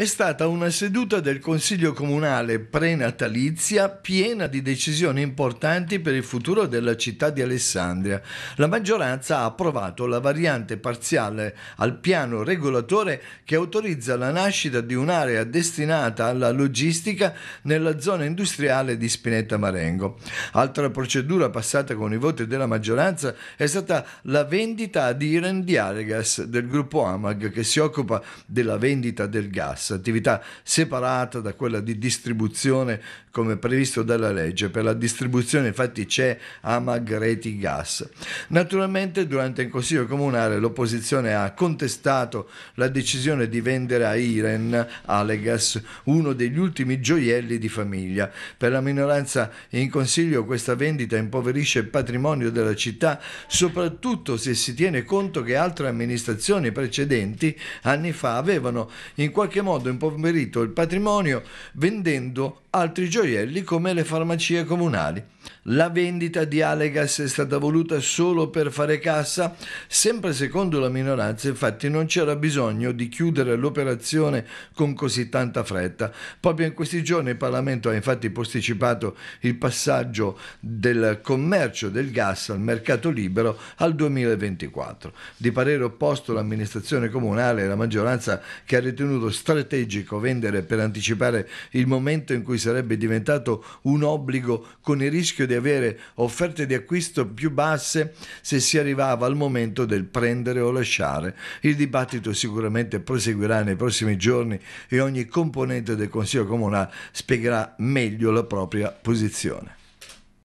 è stata una seduta del Consiglio comunale prenatalizia piena di decisioni importanti per il futuro della città di Alessandria. La maggioranza ha approvato la variante parziale al piano regolatore che autorizza la nascita di un'area destinata alla logistica nella zona industriale di Spinetta Marengo. Altra procedura passata con i voti della maggioranza è stata la vendita di Iren Diaregas del gruppo Amag che si occupa della vendita del gas. DAS, attività separata da quella di distribuzione come previsto dalla legge. Per la distribuzione infatti c'è Amag Reti Gas. Naturalmente durante il Consiglio Comunale l'opposizione ha contestato la decisione di vendere a Iren Alegas, uno degli ultimi gioielli di famiglia. Per la minoranza in Consiglio questa vendita impoverisce il patrimonio della città, soprattutto se si tiene conto che altre amministrazioni precedenti anni fa avevano in qualche modo modo impoverito il patrimonio vendendo altri gioielli come le farmacie comunali. La vendita di Alegas è stata voluta solo per fare cassa, sempre secondo la minoranza, infatti non c'era bisogno di chiudere l'operazione con così tanta fretta. Proprio in questi giorni il Parlamento ha infatti posticipato il passaggio del commercio del gas al mercato libero al 2024. Di parere opposto l'amministrazione comunale e la maggioranza che ha ritenuto strettamente strategico vendere per anticipare il momento in cui sarebbe diventato un obbligo con il rischio di avere offerte di acquisto più basse se si arrivava al momento del prendere o lasciare. Il dibattito sicuramente proseguirà nei prossimi giorni e ogni componente del Consiglio Comunale spiegherà meglio la propria posizione.